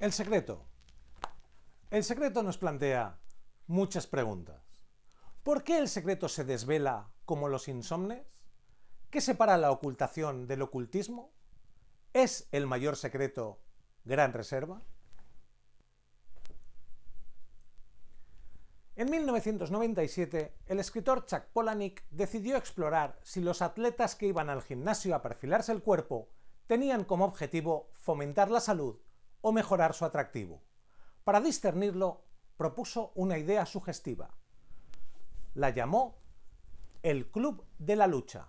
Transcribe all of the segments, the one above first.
El secreto. El secreto nos plantea muchas preguntas. ¿Por qué el secreto se desvela como los insomnes? ¿Qué separa la ocultación del ocultismo? ¿Es el mayor secreto gran reserva? En 1997, el escritor Chuck Polanik decidió explorar si los atletas que iban al gimnasio a perfilarse el cuerpo tenían como objetivo fomentar la salud o mejorar su atractivo. Para discernirlo, propuso una idea sugestiva. La llamó el Club de la Lucha.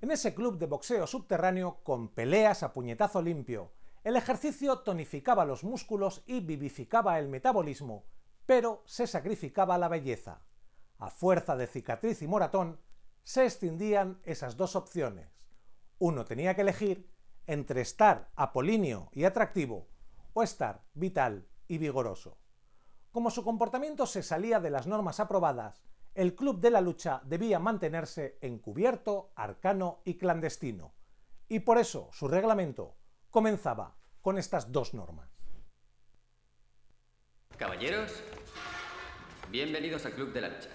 En ese club de boxeo subterráneo, con peleas a puñetazo limpio, el ejercicio tonificaba los músculos y vivificaba el metabolismo, pero se sacrificaba la belleza. A fuerza de cicatriz y moratón, se escindían esas dos opciones. Uno tenía que elegir entre estar apolíneo y atractivo o estar vital y vigoroso. Como su comportamiento se salía de las normas aprobadas, el club de la lucha debía mantenerse encubierto, arcano y clandestino. Y por eso su reglamento comenzaba con estas dos normas. Caballeros, Bienvenidos al Club de la Lucha.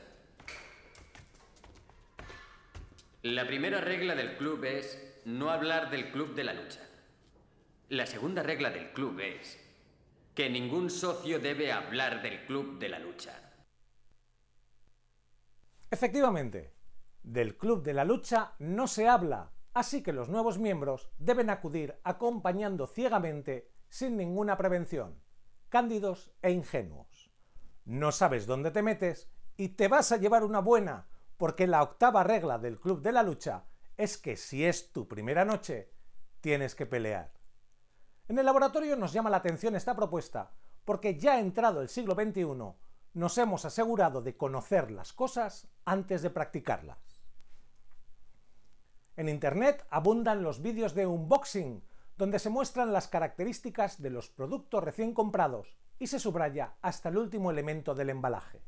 La primera regla del club es no hablar del Club de la Lucha. La segunda regla del club es que ningún socio debe hablar del Club de la Lucha. Efectivamente, del Club de la Lucha no se habla, así que los nuevos miembros deben acudir acompañando ciegamente sin ninguna prevención, cándidos e ingenuos no sabes dónde te metes y te vas a llevar una buena, porque la octava regla del Club de la Lucha es que si es tu primera noche, tienes que pelear. En el laboratorio nos llama la atención esta propuesta, porque ya entrado el siglo XXI, nos hemos asegurado de conocer las cosas antes de practicarlas. En Internet abundan los vídeos de unboxing, donde se muestran las características de los productos recién comprados y se subraya hasta el último elemento del embalaje.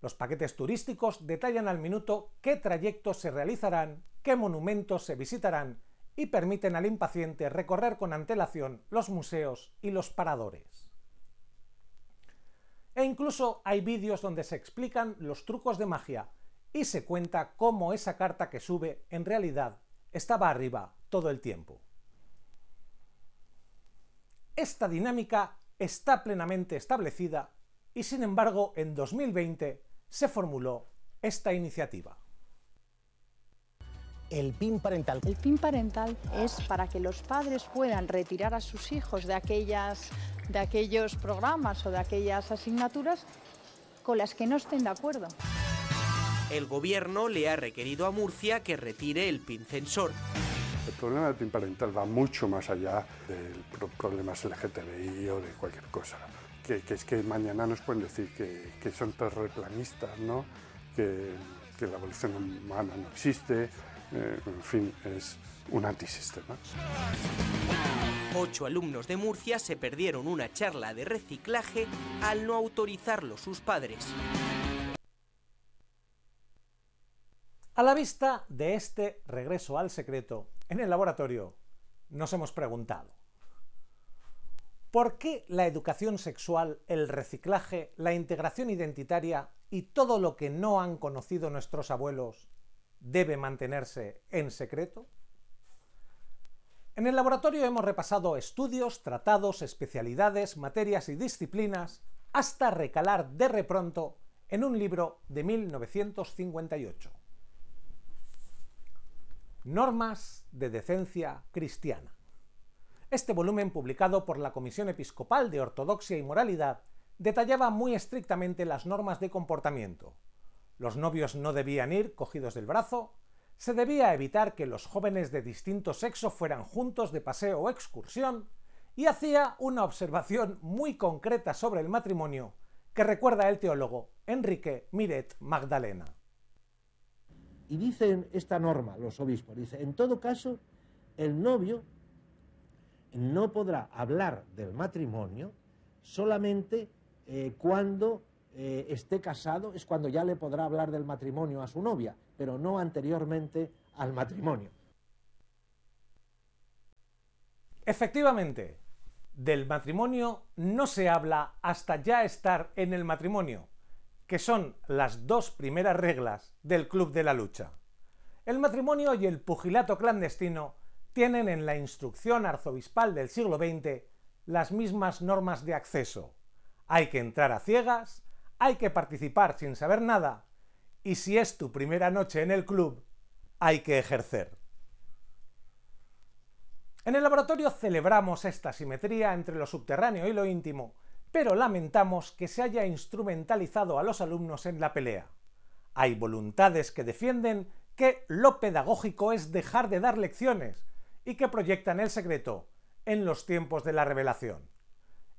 Los paquetes turísticos detallan al minuto qué trayectos se realizarán, qué monumentos se visitarán y permiten al impaciente recorrer con antelación los museos y los paradores. E incluso hay vídeos donde se explican los trucos de magia y se cuenta cómo esa carta que sube en realidad estaba arriba todo el tiempo. Esta dinámica está plenamente establecida y sin embargo en 2020 se formuló esta iniciativa. El PIN parental. El PIN parental es para que los padres puedan retirar a sus hijos de, aquellas, de aquellos programas o de aquellas asignaturas con las que no estén de acuerdo. El gobierno le ha requerido a Murcia que retire el PIN censor. El problema del parental va mucho más allá de problemas LGTBI o de cualquier cosa. Que, es que mañana nos pueden decir que, son terreplanistas, ¿no? que, la evolución humana no existe, eh, en fin, es un antisistema. Ocho alumnos de Murcia se perdieron una charla de reciclaje al no autorizarlo sus padres. A la vista de este regreso al secreto, en el laboratorio nos hemos preguntado, ¿por qué la educación sexual, el reciclaje, la integración identitaria y todo lo que no han conocido nuestros abuelos debe mantenerse en secreto? En el laboratorio hemos repasado estudios, tratados, especialidades, materias y disciplinas hasta recalar de repronto en un libro de 1958. Normas de Decencia Cristiana. Este volumen, publicado por la Comisión Episcopal de Ortodoxia y Moralidad, detallaba muy estrictamente las normas de comportamiento. Los novios no debían ir cogidos del brazo, se debía evitar que los jóvenes de distinto sexo fueran juntos de paseo o excursión, y hacía una observación muy concreta sobre el matrimonio que recuerda el teólogo Enrique Miret Magdalena. Y dicen esta norma los obispos, dice, en todo caso, el novio no podrá hablar del matrimonio solamente eh, cuando eh, esté casado, es cuando ya le podrá hablar del matrimonio a su novia, pero no anteriormente al matrimonio. Efectivamente, del matrimonio no se habla hasta ya estar en el matrimonio que son las dos primeras reglas del Club de la Lucha. El matrimonio y el pugilato clandestino tienen en la instrucción arzobispal del siglo XX las mismas normas de acceso. Hay que entrar a ciegas, hay que participar sin saber nada y si es tu primera noche en el club, hay que ejercer. En el laboratorio celebramos esta simetría entre lo subterráneo y lo íntimo pero lamentamos que se haya instrumentalizado a los alumnos en la pelea. Hay voluntades que defienden que lo pedagógico es dejar de dar lecciones y que proyectan el secreto en los tiempos de la revelación.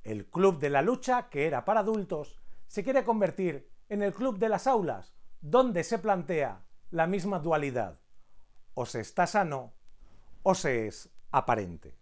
El club de la lucha, que era para adultos, se quiere convertir en el club de las aulas, donde se plantea la misma dualidad. O se está sano o se es aparente.